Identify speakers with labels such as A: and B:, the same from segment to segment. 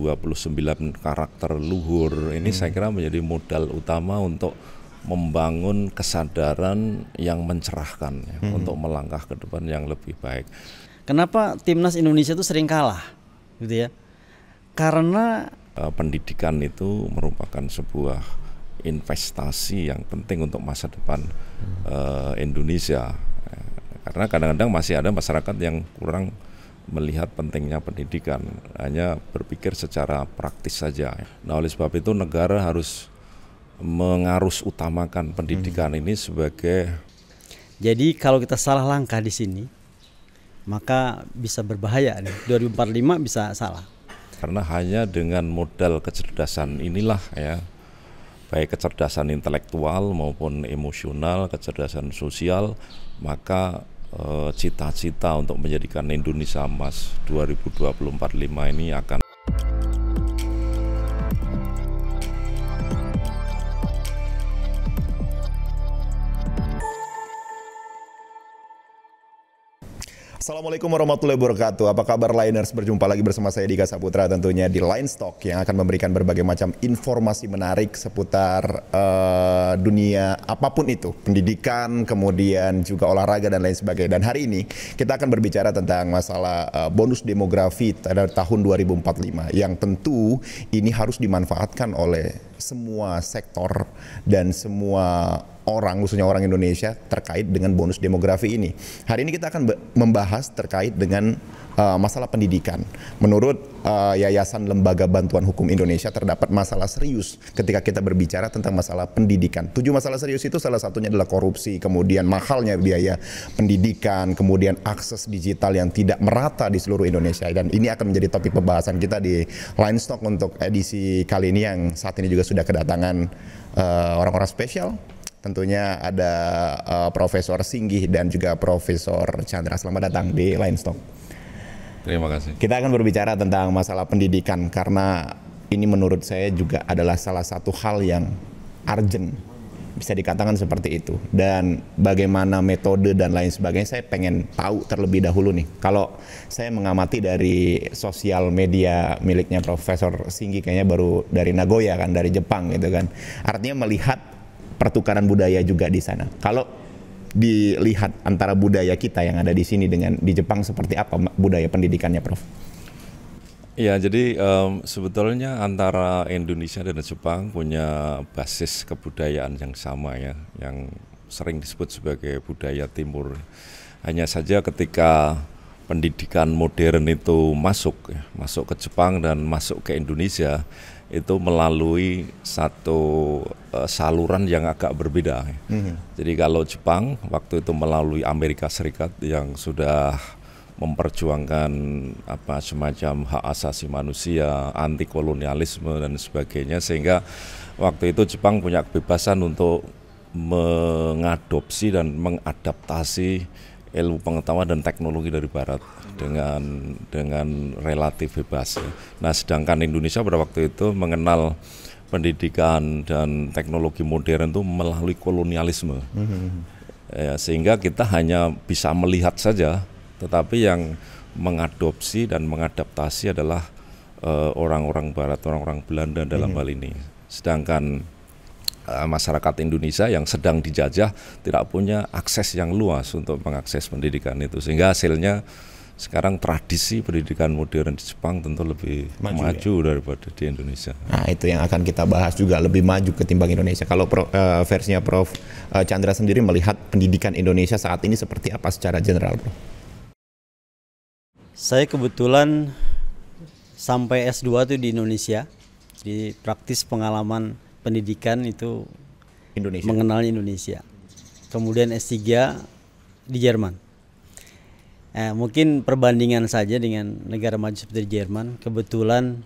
A: 29 karakter luhur ini hmm. saya kira menjadi modal utama untuk membangun kesadaran yang mencerahkan ya, hmm. untuk melangkah ke depan yang
B: lebih baik. Kenapa timnas Indonesia itu sering kalah, gitu ya? Karena
A: eh, pendidikan itu merupakan sebuah investasi yang penting untuk masa depan hmm. uh, Indonesia. Karena kadang-kadang masih ada masyarakat yang kurang melihat pentingnya pendidikan, hanya berpikir secara praktis saja. Nah, oleh sebab itu negara harus mengarus
B: utamakan pendidikan hmm. ini
A: sebagai
B: Jadi kalau kita salah langkah di sini maka bisa berbahaya nih. 2045 bisa salah. Karena
A: hanya dengan modal kecerdasan inilah ya baik kecerdasan intelektual maupun emosional, kecerdasan sosial, maka Eh, cita-cita untuk menjadikan Indonesia emas 2024 ini akan
C: Assalamualaikum warahmatullahi wabarakatuh. Apa kabar Liners? Berjumpa lagi bersama saya Dika Saputra tentunya di Line Stock yang akan memberikan berbagai macam informasi menarik seputar uh, dunia apapun itu, pendidikan, kemudian juga olahraga dan lain sebagainya. Dan hari ini kita akan berbicara tentang masalah uh, bonus demografi pada tahun 2045 yang tentu ini harus dimanfaatkan oleh semua sektor dan semua orang, khususnya orang Indonesia terkait dengan bonus demografi ini. Hari ini kita akan membahas terkait dengan uh, masalah pendidikan. Menurut uh, Yayasan Lembaga Bantuan Hukum Indonesia terdapat masalah serius ketika kita berbicara tentang masalah pendidikan. Tujuh masalah serius itu salah satunya adalah korupsi, kemudian mahalnya biaya pendidikan, kemudian akses digital yang tidak merata di seluruh Indonesia. Dan ini akan menjadi topik pembahasan kita di Line Stock untuk edisi kali ini yang saat ini juga sudah kedatangan eh, orang-orang uh, orang -orang spesial tentunya ada uh, Profesor Singgih dan juga Profesor Chandra. Selamat datang di Line Stock. Terima kasih. Kita akan berbicara tentang masalah pendidikan karena ini menurut saya juga adalah salah satu hal yang urgent bisa dikatakan seperti itu dan bagaimana metode dan lain sebagainya saya pengen tahu terlebih dahulu nih kalau saya mengamati dari sosial media miliknya Profesor Singgi kayaknya baru dari Nagoya kan dari Jepang gitu kan artinya melihat pertukaran budaya juga di sana. Kalau dilihat antara budaya kita yang ada di sini dengan di Jepang seperti apa budaya pendidikannya, Prof?
A: Ya, jadi um, sebetulnya antara Indonesia dan Jepang punya basis kebudayaan yang sama ya, yang sering disebut sebagai budaya timur. Hanya saja ketika pendidikan modern itu masuk, ya, masuk ke Jepang dan masuk ke Indonesia, itu melalui satu uh, saluran yang agak berbeda. Mm-hmm. Jadi kalau Jepang waktu itu melalui Amerika Serikat yang sudah memperjuangkan apa semacam hak asasi manusia, anti kolonialisme dan sebagainya sehingga waktu itu Jepang punya kebebasan untuk mengadopsi dan mengadaptasi ilmu pengetahuan dan teknologi dari barat dengan dengan relatif bebas. Nah, sedangkan Indonesia pada waktu itu mengenal pendidikan dan teknologi modern itu melalui kolonialisme. Mm-hmm. Ya, sehingga kita hanya bisa melihat saja, tetapi yang mengadopsi dan mengadaptasi adalah uh, orang-orang barat, orang-orang Belanda dalam mm-hmm. hal ini. Sedangkan Eh, masyarakat Indonesia yang sedang dijajah tidak punya akses yang luas untuk mengakses pendidikan itu sehingga hasilnya sekarang tradisi pendidikan modern di Jepang tentu lebih maju, ya? maju ya? daripada di Indonesia.
C: Nah itu yang akan kita bahas juga lebih maju ketimbang Indonesia. Kalau pro, uh, versinya Prof eh, Chandra sendiri melihat pendidikan Indonesia saat ini seperti apa secara general, Prof?
B: Saya kebetulan sampai S2 tuh di Indonesia, di praktis pengalaman pendidikan itu Indonesia. mengenal Indonesia. Kemudian S3 di Jerman. Eh, mungkin perbandingan saja dengan negara maju seperti Jerman. Kebetulan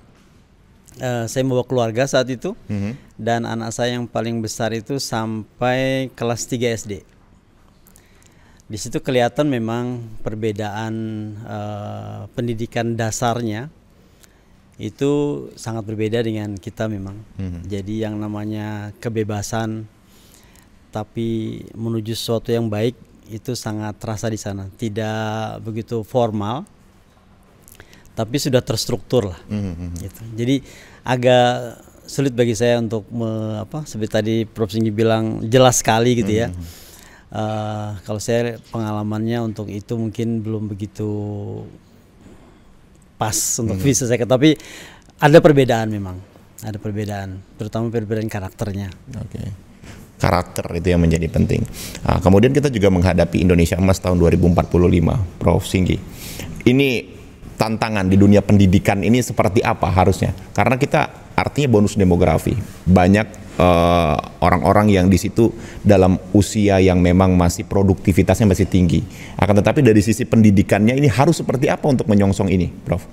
B: eh, saya membawa keluarga saat itu mm -hmm. dan anak saya yang paling besar itu sampai kelas 3 SD. Di situ kelihatan memang perbedaan eh, pendidikan dasarnya itu sangat berbeda dengan kita memang. Hmm. Jadi yang namanya kebebasan tapi menuju sesuatu yang baik itu sangat terasa di sana. Tidak begitu formal tapi sudah terstruktur lah. Hmm. hmm, hmm. Gitu. Jadi agak sulit bagi saya untuk me, apa seperti tadi Prof Singgi bilang jelas sekali gitu hmm, ya. Hmm. Uh, kalau saya pengalamannya untuk itu mungkin belum begitu pas untuk hmm. visa second tapi ada perbedaan memang ada perbedaan terutama perbedaan karakternya oke okay
C: karakter itu yang menjadi penting. Nah, kemudian kita juga menghadapi Indonesia Emas tahun 2045, Prof. Singgi. Ini tantangan di dunia pendidikan ini seperti apa harusnya? Karena kita artinya bonus demografi. Banyak eh, orang-orang uh, yang di situ dalam usia yang memang masih produktivitasnya masih tinggi. Akan tetapi dari sisi pendidikannya ini harus seperti apa untuk menyongsong ini, Prof?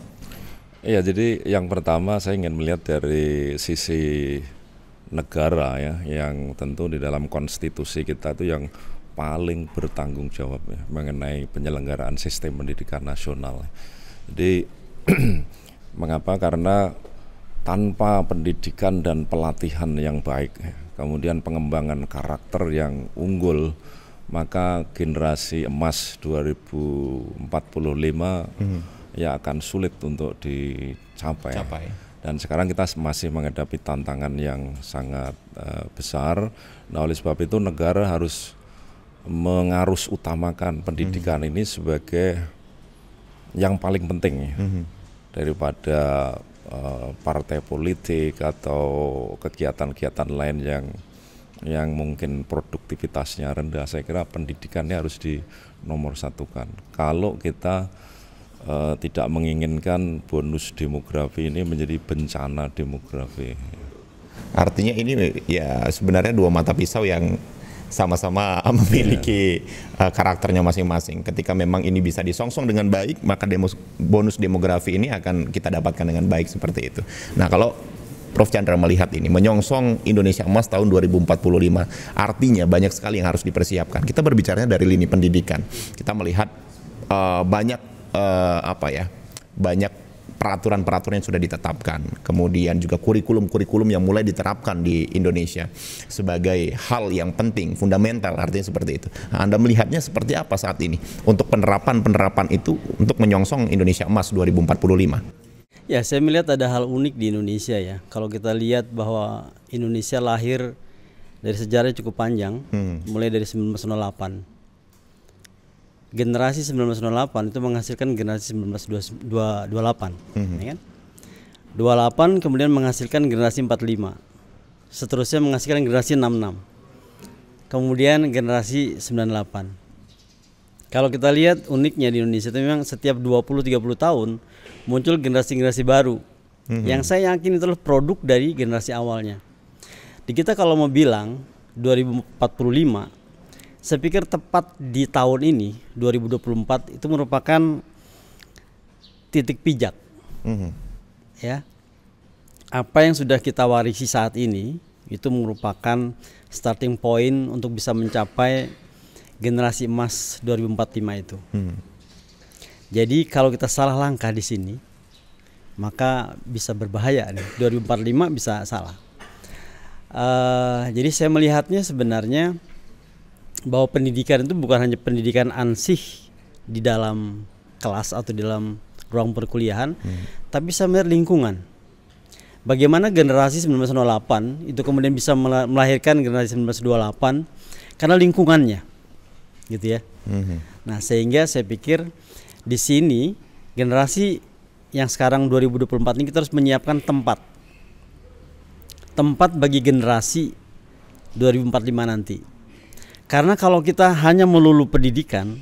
A: Iya, jadi yang pertama saya ingin melihat dari sisi negara ya, yang tentu di dalam konstitusi kita itu yang paling bertanggung jawab ya, mengenai penyelenggaraan sistem pendidikan nasional. Jadi mengapa? Karena tanpa pendidikan dan pelatihan yang baik, ya. kemudian pengembangan karakter yang unggul, maka generasi emas 2045 hmm. ya akan sulit untuk dicapai. Capai. Dan sekarang kita masih menghadapi tantangan yang sangat uh, besar. Nah, oleh sebab itu negara harus mengarus utamakan pendidikan hmm. ini sebagai yang paling penting ya. hmm. daripada Eh, partai politik atau kegiatan-kegiatan lain yang yang mungkin produktivitasnya rendah saya kira pendidikannya harus di nomor satukan kalau kita uh, tidak menginginkan bonus demografi ini menjadi bencana demografi artinya ini ya sebenarnya dua mata pisau yang
C: sama-sama memiliki yeah. uh, karakternya masing-masing. Ketika memang ini bisa disongsong dengan baik, maka demos, bonus demografi ini akan kita dapatkan dengan baik seperti itu. Nah, kalau Prof Chandra melihat ini menyongsong Indonesia emas tahun 2045 artinya banyak sekali yang harus dipersiapkan. Kita berbicaranya dari lini pendidikan. Kita melihat uh, banyak uh, apa ya? banyak peraturan-peraturan yang sudah ditetapkan, kemudian juga kurikulum-kurikulum yang mulai diterapkan di Indonesia sebagai hal yang penting, fundamental artinya seperti itu. Nah, Anda melihatnya seperti apa saat ini untuk penerapan-penerapan itu untuk menyongsong Indonesia Emas 2045?
B: Ya, saya melihat ada hal unik di Indonesia ya. Kalau kita lihat bahwa Indonesia lahir dari sejarah cukup panjang, hmm. mulai dari 1908 generasi 1998 itu menghasilkan generasi 1928 mm-hmm. ya kan? 28 kemudian menghasilkan generasi 45 seterusnya menghasilkan generasi 66 kemudian generasi 98 kalau kita lihat uniknya di Indonesia itu memang setiap 20-30 tahun muncul generasi-generasi baru mm-hmm. yang saya yakin itu adalah produk dari generasi awalnya di kita kalau mau bilang 2045 saya pikir tepat di tahun ini 2024 itu merupakan titik pijak. Mm -hmm. Ya. Apa yang sudah kita warisi saat ini itu merupakan starting point untuk bisa mencapai generasi emas 2045 itu. Mm hmm. Jadi kalau kita salah langkah di sini maka bisa berbahaya nih 2045 bisa salah. Uh, jadi saya melihatnya sebenarnya bahwa pendidikan itu bukan hanya pendidikan ansih di dalam kelas atau di dalam ruang perkuliahan, hmm. tapi sama lingkungan. Bagaimana generasi 1908 itu kemudian bisa melahirkan generasi 1928 karena lingkungannya, gitu ya. Hmm. Nah sehingga saya pikir di sini generasi yang sekarang 2024 ini kita harus menyiapkan tempat tempat bagi generasi 2045 nanti karena kalau kita hanya melulu pendidikan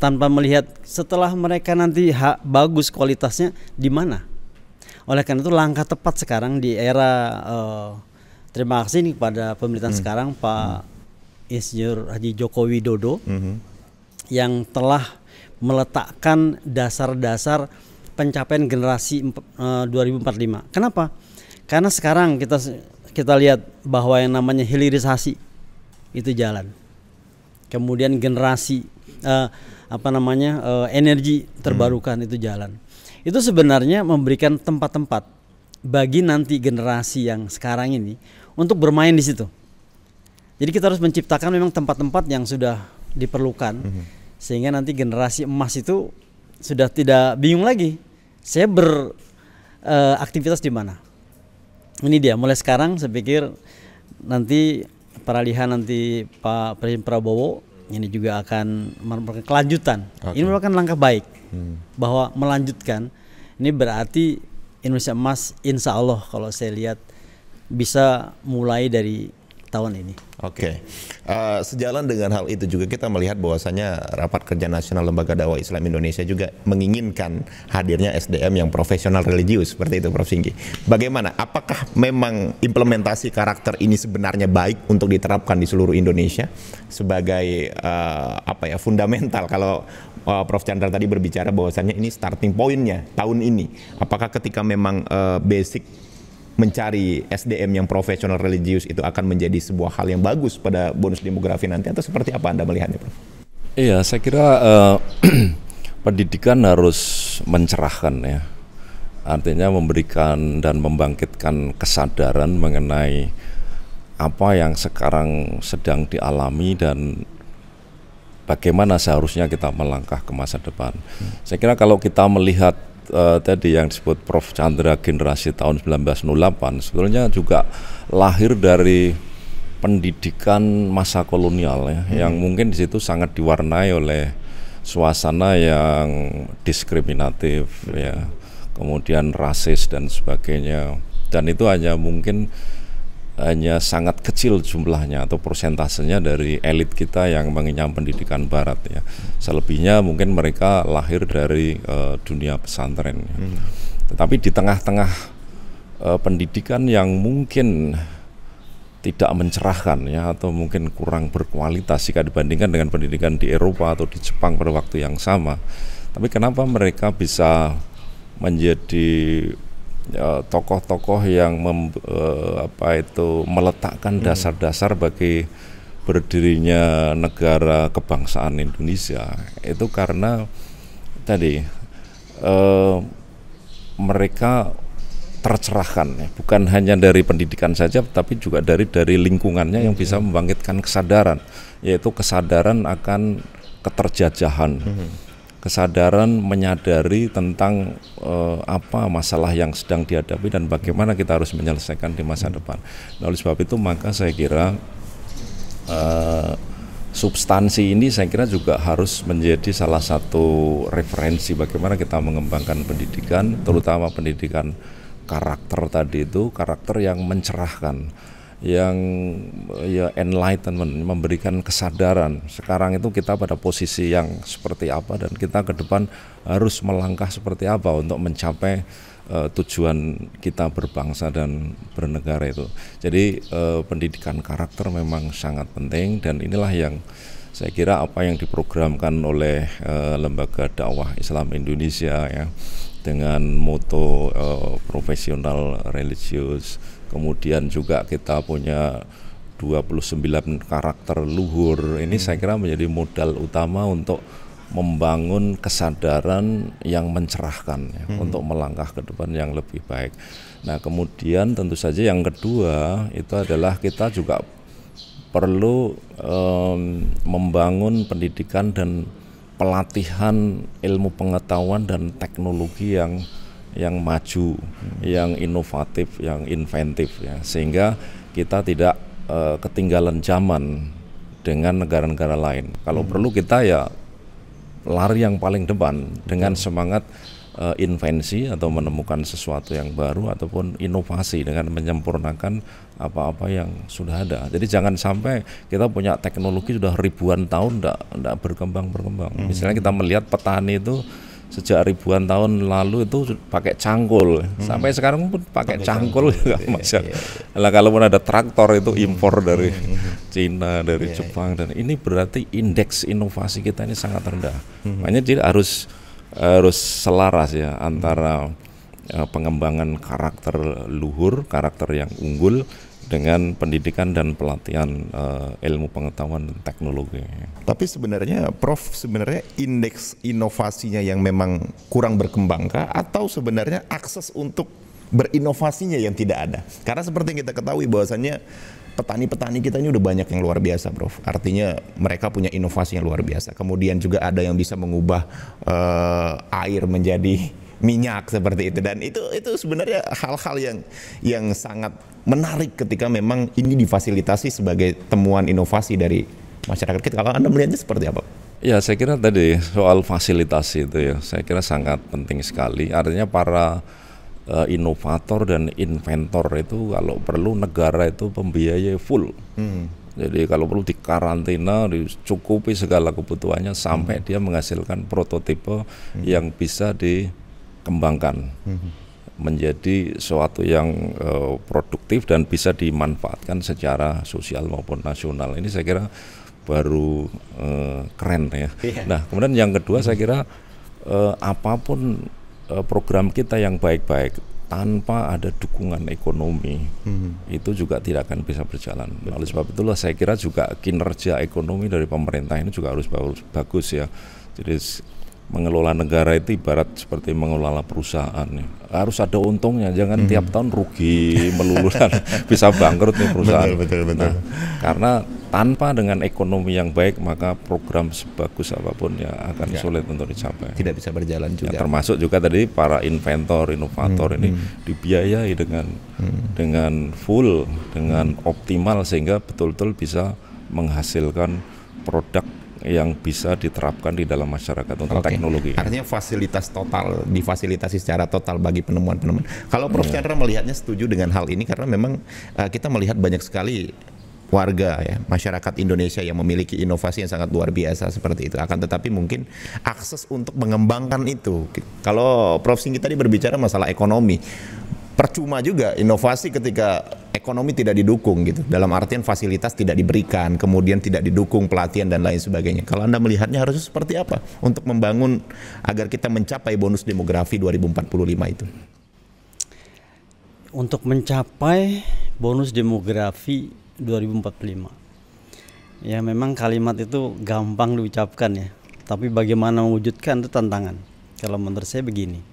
B: tanpa melihat setelah mereka nanti hak bagus kualitasnya di mana. Oleh karena itu langkah tepat sekarang di era uh, terima kasih nih pada pemerintahan hmm. sekarang Pak hmm. Insinyur Haji Joko Widodo hmm. yang telah meletakkan dasar-dasar pencapaian generasi eh, uh, 2045. Kenapa? Karena sekarang kita kita lihat bahwa yang namanya hilirisasi itu jalan kemudian generasi uh, apa namanya uh, energi terbarukan hmm. itu jalan. Itu sebenarnya memberikan tempat-tempat bagi nanti generasi yang sekarang ini untuk bermain di situ. Jadi kita harus menciptakan memang tempat-tempat yang sudah diperlukan hmm. sehingga nanti generasi emas itu sudah tidak bingung lagi. Saya beraktivitas eh, uh, di mana? Ini dia mulai sekarang saya pikir nanti peralihan nanti Pak Presiden Prabowo ini juga akan merupakan kelanjutan. Okay. Ini merupakan langkah baik hmm. bahwa melanjutkan ini berarti Indonesia Emas insya Allah kalau saya lihat bisa mulai dari tahun ini. Oke, okay.
C: uh, eh, sejalan dengan hal itu juga kita melihat bahwasannya rapat kerja nasional lembaga dakwah Islam Indonesia juga menginginkan hadirnya SDM yang profesional religius seperti itu, Prof. Singgi. Bagaimana? Apakah memang implementasi karakter ini sebenarnya baik untuk diterapkan di seluruh Indonesia sebagai uh, apa ya fundamental kalau uh, Prof. Chandra tadi berbicara bahwasannya ini starting pointnya tahun ini. Apakah ketika memang uh, basic mencari SDM yang profesional religius itu akan menjadi sebuah hal yang bagus pada bonus demografi nanti atau seperti apa Anda melihatnya, Prof?
A: Iya, saya kira uh, pendidikan harus mencerahkan ya. Artinya memberikan dan membangkitkan kesadaran mengenai apa yang sekarang sedang dialami dan bagaimana seharusnya kita melangkah ke masa depan. Hmm. Saya kira kalau kita melihat uh, tadi yang disebut Prof Chandra generasi tahun 1908 sebetulnya juga lahir dari pendidikan masa kolonial ya hmm. yang mungkin di situ sangat diwarnai oleh suasana yang diskriminatif hmm. ya kemudian rasis dan sebagainya dan itu hanya mungkin hanya sangat kecil jumlahnya atau persentasenya dari elit kita yang mengenyam pendidikan barat ya. Selebihnya mungkin mereka lahir dari uh, dunia pesantren. Ya. Hmm. Tetapi di tengah-tengah uh, pendidikan yang mungkin tidak mencerahkan ya atau mungkin kurang berkualitas jika dibandingkan dengan pendidikan di Eropa atau di Jepang pada waktu yang sama. Tapi kenapa mereka bisa menjadi Ya, tokoh-tokoh yang mem, uh, apa itu meletakkan hmm. dasar-dasar bagi berdirinya negara kebangsaan Indonesia itu karena tadi uh, mereka tercerahkan ya bukan hanya dari pendidikan saja tapi juga dari dari lingkungannya yang bisa hmm. membangkitkan kesadaran yaitu kesadaran akan keterjajahan hmm kesadaran menyadari tentang uh, apa masalah yang sedang dihadapi dan bagaimana kita harus menyelesaikan di masa depan. Nah, oleh sebab itu maka saya kira uh, substansi ini saya kira juga harus menjadi salah satu referensi bagaimana kita mengembangkan pendidikan, terutama pendidikan karakter tadi itu, karakter yang mencerahkan yang ya enlightenment memberikan kesadaran. Sekarang itu kita pada posisi yang seperti apa dan kita ke depan harus melangkah seperti apa untuk mencapai eh, tujuan kita berbangsa dan bernegara itu. Jadi uh, pendidikan karakter memang sangat penting dan inilah yang saya kira apa yang diprogramkan oleh uh, lembaga dakwah Islam Indonesia ya dengan moto uh, profesional religius kemudian juga kita punya 29 karakter luhur ini hmm. saya kira menjadi modal utama untuk membangun kesadaran yang mencerahkan ya, hmm. untuk melangkah ke depan yang lebih baik. Nah, kemudian tentu saja yang kedua itu adalah kita juga perlu um, membangun pendidikan dan pelatihan ilmu pengetahuan dan teknologi yang yang maju, yang inovatif, yang inventif ya. Sehingga kita tidak uh, ketinggalan zaman dengan negara-negara lain. Kalau hmm. perlu kita ya lari yang paling depan dengan semangat uh, invensi atau menemukan sesuatu yang baru ataupun inovasi dengan menyempurnakan apa-apa yang sudah ada. Jadi jangan sampai kita punya teknologi sudah ribuan tahun tidak berkembang berkembang. Hmm. Misalnya kita melihat petani itu sejak ribuan tahun lalu itu pakai cangkul hmm. sampai sekarang pun pakai, cangkul, cangkul. ya, Mas. Ya. Nah, kalau pun ada traktor itu hmm. impor dari hmm. hmm, hmm. Cina, dari yeah, iya. Jepang dan ini berarti indeks inovasi kita ini sangat rendah. Hmm. Makanya jadi harus harus selaras ya antara uh, pengembangan karakter luhur, karakter yang unggul dengan pendidikan dan pelatihan uh, ilmu pengetahuan dan teknologi.
C: Tapi sebenarnya Prof sebenarnya indeks inovasinya yang memang kurang berkembang kah atau sebenarnya akses untuk berinovasinya yang tidak ada? Karena seperti yang kita ketahui bahwasannya petani-petani kita ini udah banyak yang luar biasa, Prof. Artinya mereka punya inovasi yang luar biasa. Kemudian juga ada yang bisa mengubah uh, air menjadi minyak seperti itu dan itu itu sebenarnya hal-hal yang yang sangat menarik ketika memang ini difasilitasi sebagai temuan inovasi dari masyarakat kita. Kalau Anda melihatnya seperti apa?
A: Ya, saya kira tadi soal fasilitasi itu ya, saya kira sangat penting sekali. Artinya para uh, inovator dan inventor itu kalau perlu negara itu pembiayai full. Hmm. Jadi kalau perlu dikarantina, dicukupi segala kebutuhannya sampai hmm. dia menghasilkan prototipe hmm. yang bisa di kembangkan mhm. menjadi suatu yang uh, produktif dan bisa dimanfaatkan secara sosial maupun nasional. Ini saya kira baru uh, keren ya. Yeah. Nah, kemudian yang kedua saya kira uh, apapun uh, program kita yang baik-baik tanpa ada dukungan ekonomi hmm. itu juga tidak akan bisa berjalan. Betul. Nah, oleh sebab itulah saya kira juga kinerja ekonomi dari pemerintah ini juga harus bagus ya. Jadi mengelola negara itu ibarat seperti mengelola perusahaan ya. harus ada untungnya jangan hmm. tiap tahun rugi melulu bisa bangkrut nih perusahaan betul, betul, betul. Nah, karena tanpa dengan ekonomi yang baik maka program sebagus apapun ya akan ya. sulit untuk dicapai tidak bisa berjalan ya, juga ya, termasuk juga tadi para inventor inovator hmm. ini hmm. dibiayai dengan hmm. dengan full dengan hmm. optimal sehingga betul-betul bisa menghasilkan produk yang bisa diterapkan di dalam masyarakat untuk okay. teknologi. Artinya
C: fasilitas total difasilitasi secara total bagi penemuan-penemuan. Kalau Prof yeah. Chandra melihatnya setuju dengan hal ini karena memang uh, kita melihat banyak sekali warga ya masyarakat Indonesia yang memiliki inovasi yang sangat luar biasa seperti itu akan tetapi mungkin akses untuk mengembangkan itu kalau Prof Singgi tadi berbicara masalah ekonomi percuma juga inovasi ketika ekonomi tidak didukung gitu. Dalam artian fasilitas tidak diberikan, kemudian tidak didukung pelatihan dan lain sebagainya. Kalau Anda melihatnya harusnya seperti apa untuk membangun agar kita mencapai bonus demografi 2045 itu?
B: Untuk mencapai bonus demografi 2045. Ya memang kalimat itu gampang diucapkan ya, tapi bagaimana mewujudkan itu tantangan. Kalau menurut saya begini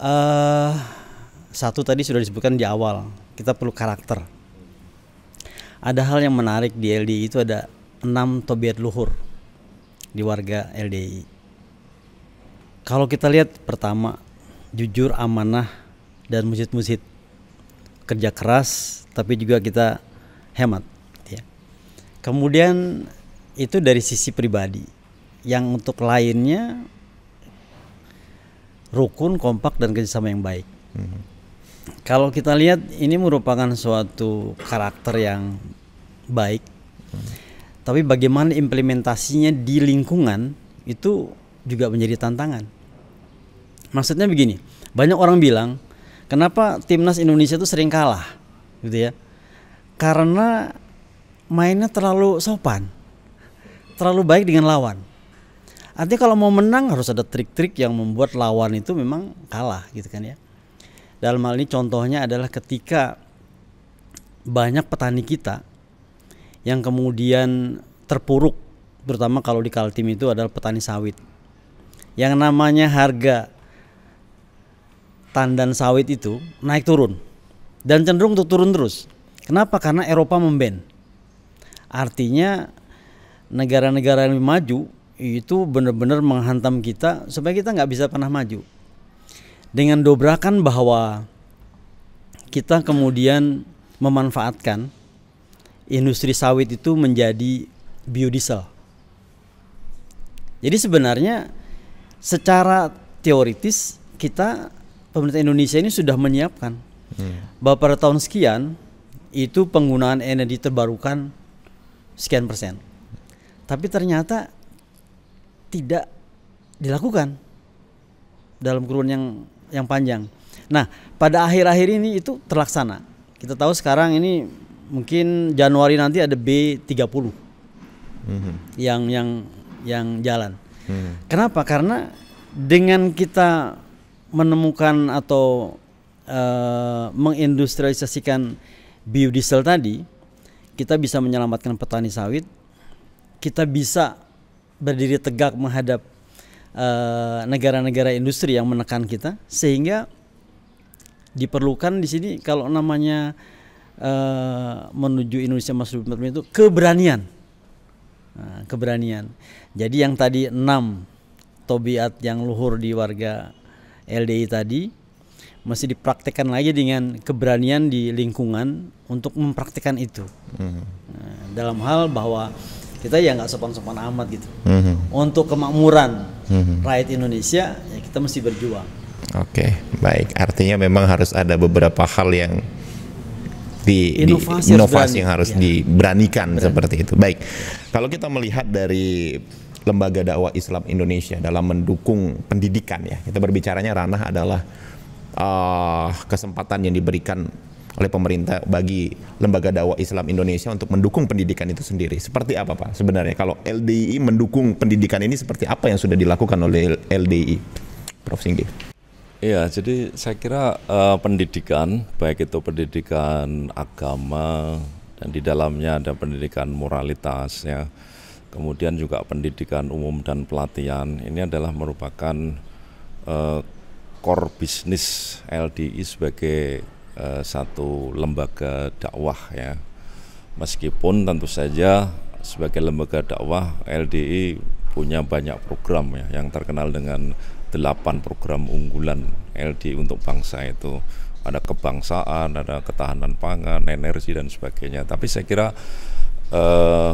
B: uh, satu tadi sudah disebutkan di awal kita perlu karakter ada hal yang menarik di LDI itu ada enam tobiat luhur di warga LDI kalau kita lihat pertama jujur amanah dan musid-musid kerja keras tapi juga kita hemat ya. kemudian itu dari sisi pribadi yang untuk lainnya rukun, kompak dan kerjasama yang baik. Hmm. Kalau kita lihat ini merupakan suatu karakter yang baik, hmm. tapi bagaimana implementasinya di lingkungan itu juga menjadi tantangan. Maksudnya begini, banyak orang bilang kenapa timnas Indonesia itu sering kalah, gitu ya? Karena mainnya terlalu sopan, terlalu baik dengan lawan Artinya kalau mau menang harus ada trik-trik yang membuat lawan itu memang kalah gitu kan ya. Dalam hal ini contohnya adalah ketika banyak petani kita yang kemudian terpuruk terutama kalau di Kaltim itu adalah petani sawit. Yang namanya harga tandan sawit itu naik turun dan cenderung untuk turun terus. Kenapa? Karena Eropa memben. Artinya negara-negara yang maju itu benar-benar menghantam kita supaya kita nggak bisa pernah maju dengan dobrakan bahwa kita kemudian memanfaatkan industri sawit itu menjadi biodiesel. Jadi sebenarnya secara teoritis kita pemerintah Indonesia ini sudah menyiapkan hmm. bahwa pada tahun sekian itu penggunaan energi terbarukan sekian persen. Tapi ternyata tidak dilakukan dalam kurun yang yang panjang. Nah, pada akhir-akhir ini itu terlaksana. Kita tahu sekarang ini mungkin Januari nanti ada B30 mm-hmm. yang yang yang jalan. Mm-hmm. Kenapa? Karena dengan kita menemukan atau uh, mengindustrialisasikan biodiesel tadi, kita bisa menyelamatkan petani sawit, kita bisa berdiri tegak menghadap eh, negara-negara uh, industri yang menekan kita sehingga diperlukan di sini kalau namanya uh, menuju Indonesia Mas itu keberanian nah, keberanian jadi yang tadi enam tobiat yang luhur di warga LDI tadi masih dipraktekkan lagi dengan keberanian di lingkungan untuk mempraktekkan itu mm -hmm. Nah, dalam hal bahwa kita ya nggak sopan-sopan amat gitu. Mm-hmm. Untuk kemakmuran mm-hmm. rakyat Indonesia ya kita mesti berjuang.
C: Oke, okay, baik. Artinya memang harus ada beberapa hal yang di inovasi, di, inovasi harus yang harus ya. diberanikan Berani. seperti itu. Baik. Kalau kita melihat dari Lembaga Dakwah Islam Indonesia dalam mendukung pendidikan ya. Kita berbicaranya ranah adalah uh, kesempatan yang diberikan oleh pemerintah bagi lembaga dakwah Islam Indonesia untuk mendukung pendidikan itu sendiri. Seperti apa Pak sebenarnya kalau LDI mendukung pendidikan ini seperti apa yang sudah dilakukan oleh LDI? Prof Singgi.
A: Iya, jadi saya kira uh, pendidikan baik itu pendidikan agama dan di dalamnya ada pendidikan moralitas ya. Kemudian juga pendidikan umum dan pelatihan ini adalah merupakan uh, core bisnis LDI sebagai Eh, satu lembaga dakwah ya. Meskipun tentu saja sebagai lembaga dakwah LDI punya banyak program ya yang terkenal dengan delapan program unggulan LDI untuk bangsa itu ada kebangsaan, ada ketahanan pangan, energi dan sebagainya. Tapi saya kira eh,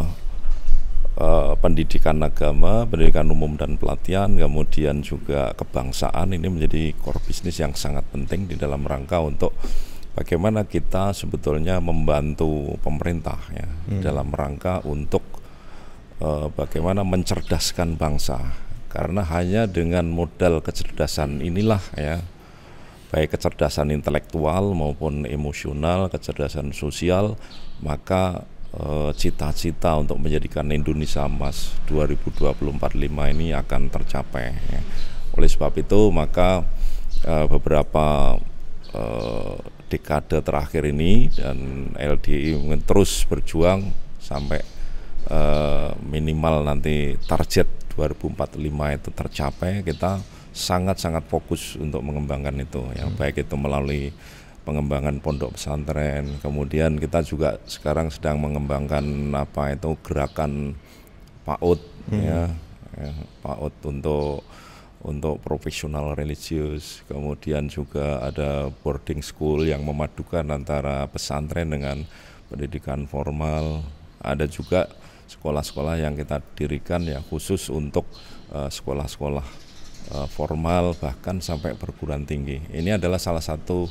A: Uh, pendidikan agama, pendidikan umum dan pelatihan, kemudian juga kebangsaan ini menjadi core bisnis yang sangat penting di dalam rangka untuk bagaimana kita sebetulnya membantu pemerintah ya hmm. dalam rangka untuk uh, bagaimana mencerdaskan bangsa karena hanya dengan modal kecerdasan inilah ya baik kecerdasan intelektual maupun emosional, kecerdasan sosial, maka eh, cita-cita e, untuk menjadikan Indonesia emas 2024 ini akan tercapai. Ya. Oleh sebab itu, maka e, beberapa dekade terakhir ini dan LDI mungkin terus berjuang sampai uh, minimal nanti target 2045 itu tercapai kita sangat-sangat fokus untuk mengembangkan itu yang hmm. baik itu melalui pengembangan pondok pesantren kemudian kita juga sekarang sedang mengembangkan apa itu gerakan PAUD ya. hmm. ya, ya PAUD untuk untuk profesional religius, kemudian juga ada boarding school yang memadukan antara pesantren dengan pendidikan formal. Ada juga sekolah-sekolah yang kita dirikan ya khusus untuk eh, sekolah-sekolah eh, formal bahkan sampai perguruan tinggi. Ini adalah salah satu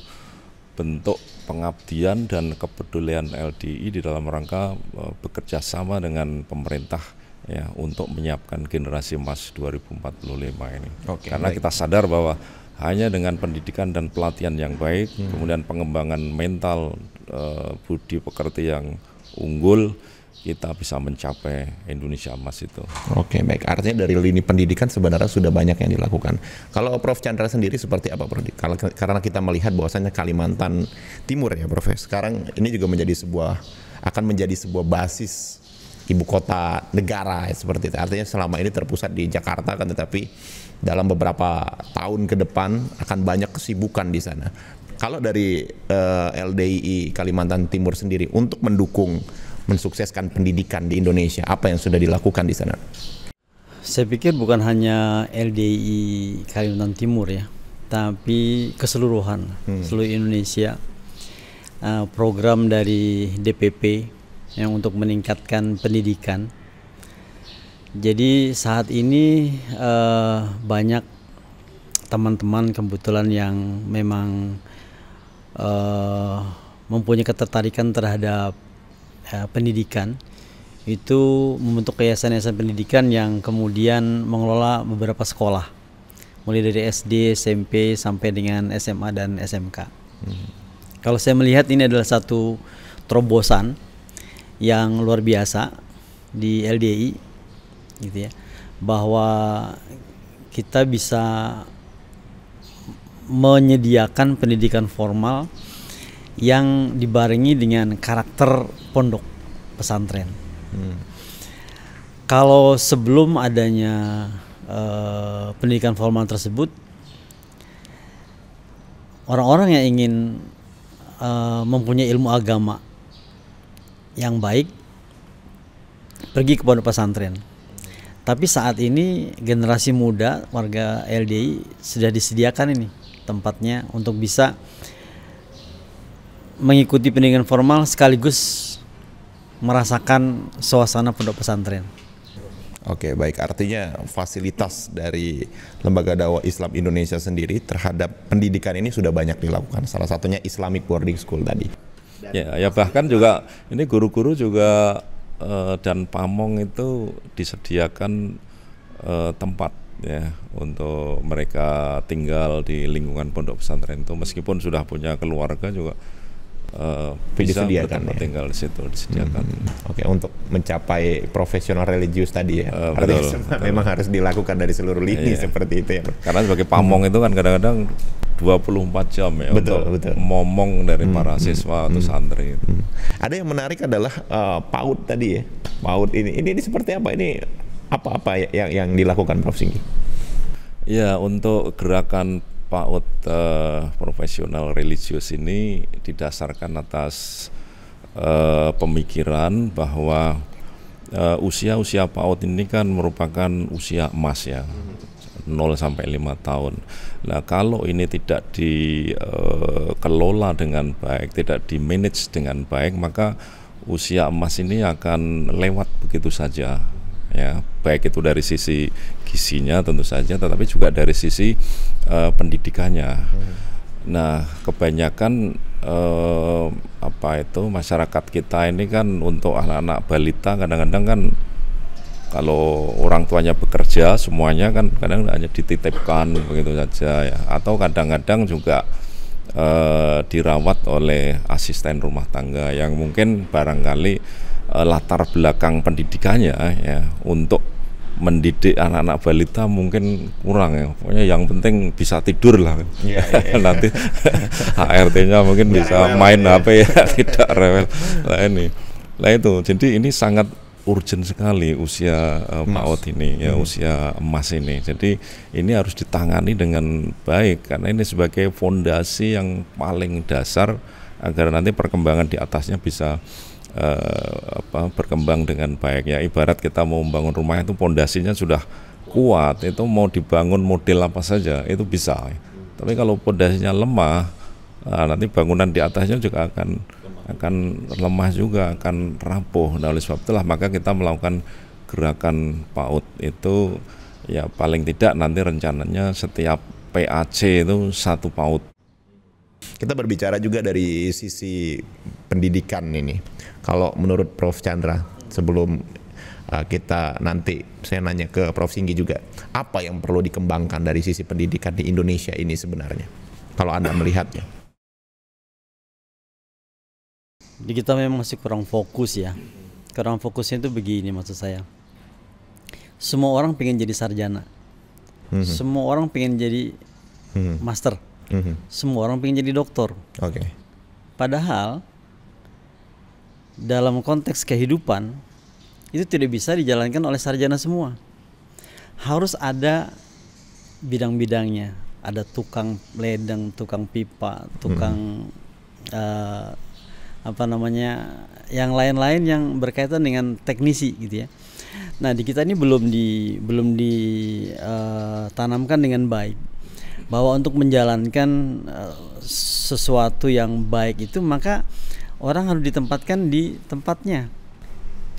A: bentuk pengabdian dan kepedulian LDI di dalam rangka eh, bekerja sama dengan pemerintah ya untuk menyiapkan generasi emas 2045 ini. Oke. Karena baik. kita sadar bahwa hanya dengan pendidikan dan pelatihan yang baik, hmm. kemudian pengembangan mental uh, budi pekerti yang unggul kita bisa mencapai Indonesia emas itu. Oke, baik. Artinya dari lini
C: pendidikan sebenarnya sudah banyak yang dilakukan. Kalau Prof Chandra sendiri seperti apa Prof? Karena kita melihat bahwasanya Kalimantan Timur ya Prof. Ya. Sekarang ini juga menjadi sebuah akan menjadi sebuah basis ibu kota negara ya, seperti itu. Artinya selama ini terpusat di Jakarta kan tetapi dalam beberapa tahun ke depan akan banyak kesibukan di sana. Kalau dari uh, eh, LDII Kalimantan Timur sendiri untuk mendukung mensukseskan pendidikan di Indonesia, apa yang sudah dilakukan di sana?
B: Saya pikir bukan hanya LDII Kalimantan Timur ya, tapi keseluruhan hmm. seluruh Indonesia. Eh, program dari DPP yang untuk meningkatkan pendidikan. Jadi saat ini eh, banyak teman-teman kebetulan yang memang eh, mempunyai ketertarikan terhadap eh, pendidikan itu membentuk yayasan-yayasan pendidikan yang kemudian mengelola beberapa sekolah mulai dari SD, SMP sampai dengan SMA dan SMK. Hmm. Kalau saya melihat ini adalah satu terobosan yang luar biasa di LDI gitu ya bahwa kita bisa menyediakan pendidikan formal yang dibarengi dengan karakter pondok pesantren. Hmm. Kalau sebelum adanya uh, pendidikan formal tersebut, orang-orang yang ingin uh, mempunyai ilmu agama yang baik pergi ke pondok pesantren. Tapi saat ini generasi muda warga LDI sudah disediakan ini tempatnya untuk bisa mengikuti pendidikan formal sekaligus merasakan suasana pondok pesantren.
C: Oke, baik. Artinya fasilitas dari Lembaga Dakwah Islam Indonesia sendiri terhadap pendidikan ini sudah banyak dilakukan. Salah satunya Islamic
A: Boarding School tadi ya ya bahkan juga ini guru-guru juga uh, dan pamong itu disediakan uh, tempat ya untuk mereka tinggal di lingkungan pondok pesantren itu meskipun sudah punya keluarga juga uh, bisa ya? tinggal di situ disediakan. Hmm. hmm. Oke, okay, untuk
C: mencapai profesional religius tadi ya. Uh, betul, betul. memang harus dilakukan dari seluruh lini yeah. seperti itu
A: ya. Karena sebagai pamong hmm. itu kan kadang-kadang 24 jam ya betul, untuk betul. momong dari hmm, para hmm, siswa hmm, atau santri. Hmm, hmm. Ada yang menarik adalah uh, PAUD tadi ya.
C: PAUD ini ini, ini seperti apa? Ini apa-apa ya, yang yang dilakukan Prof Singgi?
A: Ya, untuk gerakan PAUD uh, profesional religius ini didasarkan atas uh, pemikiran bahwa usia-usia uh, PAUD ini kan merupakan usia emas ya. Hmm. 0 sampai 5 tahun. Nah, kalau ini tidak dikelola eh, uh, dengan baik, tidak di manage dengan baik, maka usia emas ini akan lewat begitu saja ya baik itu dari sisi gisinya tentu saja tetapi juga dari sisi uh, pendidikannya hmm. nah kebanyakan uh, apa itu masyarakat kita ini kan untuk anak-anak balita kadang-kadang kan kalau orang tuanya bekerja semuanya kan kadang hanya dititipkan begitu saja ya atau kadang-kadang juga eh, dirawat oleh asisten rumah tangga yang mungkin barangkali eh, latar belakang pendidikannya eh, ya untuk mendidik anak-anak balita mungkin kurang ya pokoknya yang penting bisa tidur lah yeah, iya, iya. yeah, nanti HRT-nya mungkin bisa main iya. ya. HP ya tidak rewel lah ini lah itu jadi ini sangat urgent sekali usia uh, eh, Mas. ini ya hmm. usia emas ini. Jadi ini harus ditangani dengan baik karena ini sebagai fondasi yang paling dasar agar nanti perkembangan di atasnya bisa uh, apa berkembang dengan baik ya. Ibarat kita mau membangun rumah itu fondasinya sudah kuat, itu mau dibangun model apa saja itu bisa. Tapi kalau fondasinya lemah, nah, nanti bangunan di atasnya juga akan akan lemah juga akan rapuh nah oleh sebab itulah maka kita melakukan gerakan PAUD itu ya paling tidak nanti rencananya setiap PAC itu satu PAUD kita berbicara juga dari
C: sisi pendidikan ini kalau menurut Prof Chandra sebelum eh, kita nanti saya nanya ke Prof Singgi juga apa yang perlu dikembangkan dari sisi pendidikan di Indonesia ini sebenarnya kalau anda melihatnya
B: jadi kita memang masih kurang fokus ya. Kurang fokusnya itu begini maksud saya. Semua orang pengen jadi sarjana. Mm -hmm. Semua orang pengen jadi mm -hmm. master. Mm -hmm. Semua orang pengen jadi dokter. Oke. Okay. Padahal dalam konteks kehidupan itu tidak bisa dijalankan oleh sarjana semua. Harus ada bidang-bidangnya. Ada tukang ledeng, tukang pipa, tukang mm -hmm. Eh, apa namanya yang lain-lain yang berkaitan dengan teknisi gitu ya. Nah di kita ini belum di belum ditanamkan eh, dengan baik bahwa untuk menjalankan eh, sesuatu yang baik itu maka orang harus ditempatkan di tempatnya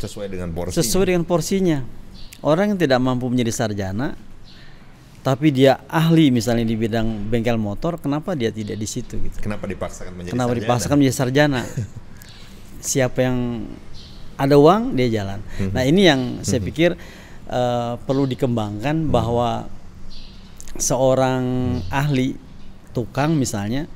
B: sesuai dengan porsinya. Sesuai dengan porsinya. Orang yang tidak mampu menjadi sarjana tapi dia ahli misalnya di bidang bengkel motor, kenapa dia tidak di situ gitu? Kenapa dipaksakan menjadi Kenapa sarjana? dipaksakan menjadi sarjana? Siapa yang ada uang dia jalan. Mm -hmm. Nah, ini yang saya mm -hmm. pikir uh, perlu dikembangkan mm -hmm. bahwa seorang ahli tukang misalnya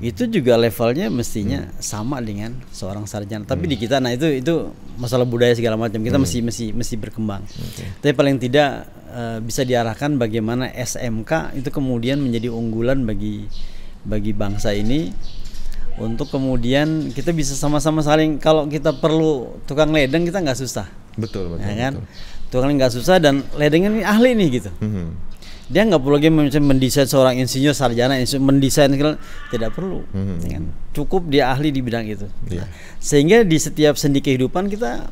B: itu juga levelnya mestinya hmm. sama dengan seorang sarjana. Tapi hmm. di kita nah itu itu masalah budaya segala macam kita hmm. masih masih masih berkembang. Okay. Tapi paling tidak uh, bisa diarahkan bagaimana SMK itu kemudian menjadi unggulan bagi bagi bangsa ini untuk kemudian kita bisa sama-sama saling kalau kita perlu tukang ledeng kita nggak susah. Betul betul. Ya kan? Betul. Tukang ledeng nggak susah dan ledengnya ini ahli nih gitu. Hmm dia nggak perlu lagi mendesain seorang insinyur sarjana insinyur mendesain tidak perlu hmm. Ya kan? cukup dia ahli di bidang itu yeah. nah, sehingga di setiap sendi kehidupan kita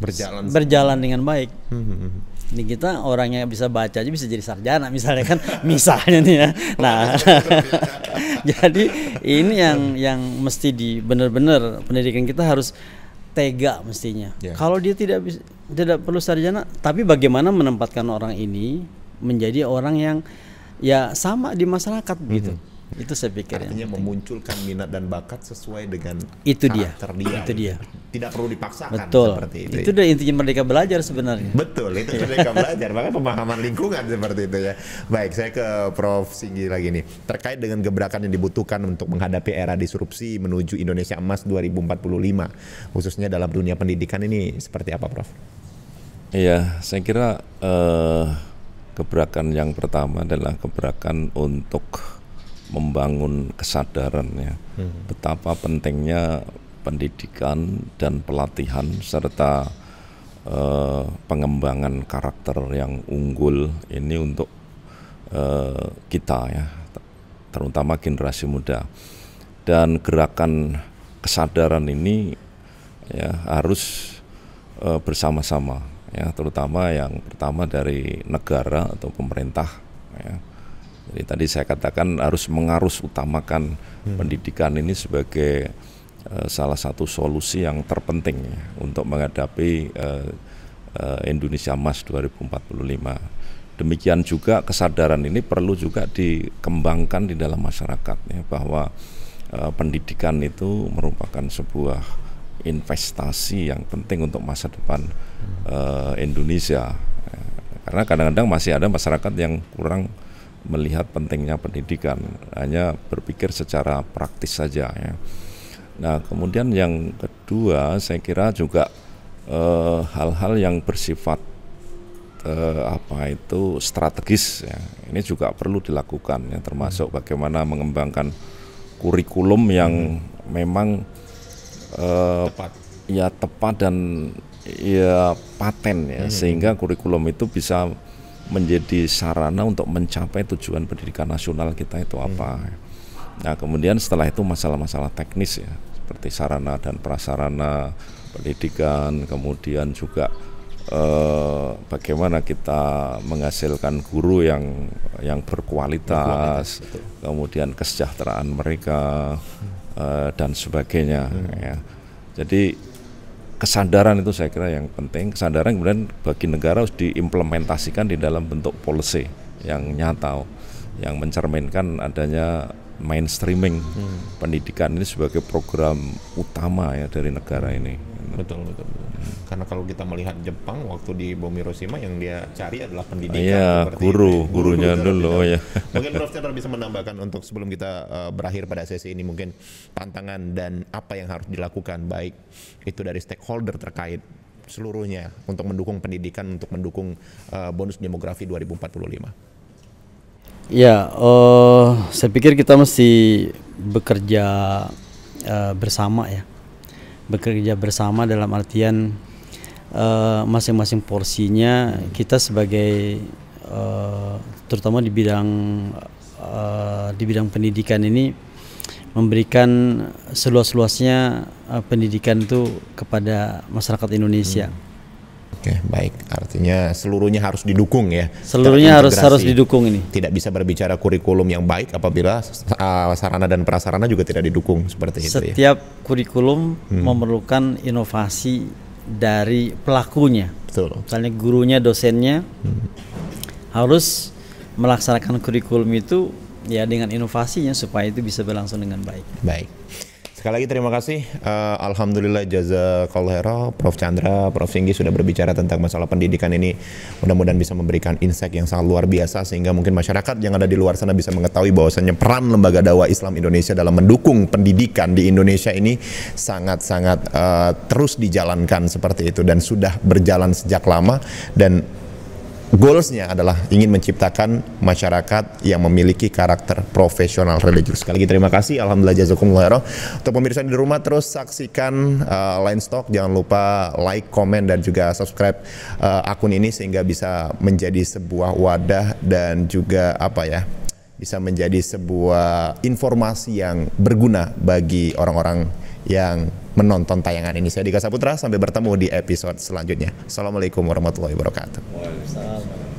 B: berjalan berjalan sama. dengan baik hmm, hmm, hmm. Ini kita orang yang bisa baca aja bisa jadi sarjana misalnya kan misalnya nih ya. Nah, jadi ini yang yang mesti di benar-benar pendidikan kita harus tega mestinya. Yeah. Kalau dia tidak bisa, tidak perlu sarjana, tapi bagaimana menempatkan orang ini menjadi orang yang ya sama di masyarakat -hmm. gitu itu saya pikir artinya memunculkan minat dan
C: bakat sesuai dengan itu dia dia itu dia tidak perlu dipaksakan betul seperti itu itu ya. intinya mereka belajar sebenarnya betul itu mereka belajar makanya pemahaman lingkungan seperti itu ya baik saya ke Prof Singgi lagi nih terkait dengan gebrakan yang dibutuhkan untuk menghadapi era disrupsi menuju Indonesia Emas 2045 khususnya dalam dunia pendidikan ini seperti apa Prof?
A: Iya saya kira uh, Gebrakan yang pertama adalah gebrakan untuk membangun kesadaran ya hmm. betapa pentingnya pendidikan dan pelatihan serta eh, pengembangan karakter yang unggul ini untuk eh, kita ya terutama generasi muda dan gerakan kesadaran ini ya harus eh, bersama-sama ya terutama yang pertama dari negara atau pemerintah ya. Jadi tadi saya katakan harus mengarus utamakan hmm. pendidikan ini sebagai uh, salah satu solusi yang terpenting ya, untuk menghadapi uh, uh, Indonesia Emas 2045. Demikian juga kesadaran ini perlu juga dikembangkan di dalam masyarakat ya bahwa uh, pendidikan itu merupakan sebuah investasi yang penting untuk masa depan uh, Indonesia karena kadang-kadang masih ada masyarakat yang kurang melihat pentingnya pendidikan hanya berpikir secara praktis saja ya. Nah kemudian yang kedua saya kira juga eh, hal-hal uh, yang bersifat eh, apa itu strategis ya. ini juga perlu dilakukan ya termasuk bagaimana mengembangkan kurikulum yang memang uh, tepat. ya tepat dan ya paten ya hmm. sehingga mhm. kurikulum itu bisa menjadi sarana untuk mencapai tujuan pendidikan nasional kita itu mhm. apa. Hmm. Nah, kemudian setelah itu masalah-masalah teknis ya, seperti sarana dan prasarana pendidikan, kemudian juga eh, bagaimana kita menghasilkan guru yang yang berkualitas, berkualitas kemudian kesejahteraan mereka hmm. eh, dan sebagainya hmm. ya. Jadi kesadaran itu saya kira yang penting. Kesadaran kemudian bagi negara harus diimplementasikan di dalam bentuk policy yang nyata, yang mencerminkan adanya mainstreaming hmm. pendidikan ini sebagai program utama ya dari negara ini
C: betul betul, betul. karena kalau kita melihat Jepang waktu di bom Hiroshima yang dia cari adalah pendidikan iya, guru, ini. gurunya guru dulu oh, ya mungkin Prof Chandra bisa menambahkan untuk sebelum kita uh, berakhir pada sesi ini mungkin tantangan dan apa yang harus dilakukan baik itu dari stakeholder terkait seluruhnya untuk mendukung pendidikan untuk mendukung uh, bonus demografi 2045
B: Ya, uh, saya pikir kita mesti bekerja uh, bersama ya bekerja bersama dalam artian eh, masing-masing uh, porsinya kita sebagai uh, terutama di bidang uh, di bidang pendidikan ini memberikan seluas-luasnya uh, pendidikan itu kepada masyarakat Indonesia. Hmm.
C: Oke, okay, baik. Artinya seluruhnya harus didukung ya. Seluruhnya harus harus didukung ini. Tidak bisa berbicara kurikulum yang baik apabila uh, sarana dan prasarana juga tidak didukung seperti Setiap itu ya.
B: Setiap kurikulum hmm. memerlukan inovasi dari pelakunya. Betul. Misalnya gurunya, dosennya hmm. harus melaksanakan kurikulum itu ya dengan inovasinya supaya itu bisa berlangsung dengan baik. Baik. Sekali lagi terima kasih.
C: Uh, Alhamdulillah jaza hera Prof Chandra, Prof Singgi sudah berbicara tentang masalah pendidikan ini. Mudah-mudahan bisa memberikan insight yang sangat luar biasa sehingga mungkin masyarakat yang ada di luar sana bisa mengetahui bahwasannya peran lembaga dakwah Islam Indonesia dalam mendukung pendidikan di Indonesia ini sangat-sangat uh, terus dijalankan seperti itu dan sudah berjalan sejak lama dan goalsnya adalah ingin menciptakan masyarakat yang memiliki karakter profesional religius. Sekali lagi terima kasih, alhamdulillah jazakumullah khairan. Untuk pemirsa di rumah terus saksikan uh, Line Stock, jangan lupa like, komen dan juga subscribe uh, akun ini sehingga bisa menjadi sebuah wadah dan juga apa ya? bisa menjadi sebuah informasi yang berguna bagi orang-orang yang menonton tayangan ini. Saya Dika Saputra, sampai bertemu di episode selanjutnya.
A: Assalamualaikum warahmatullahi wabarakatuh.
B: Waalaikumsalam.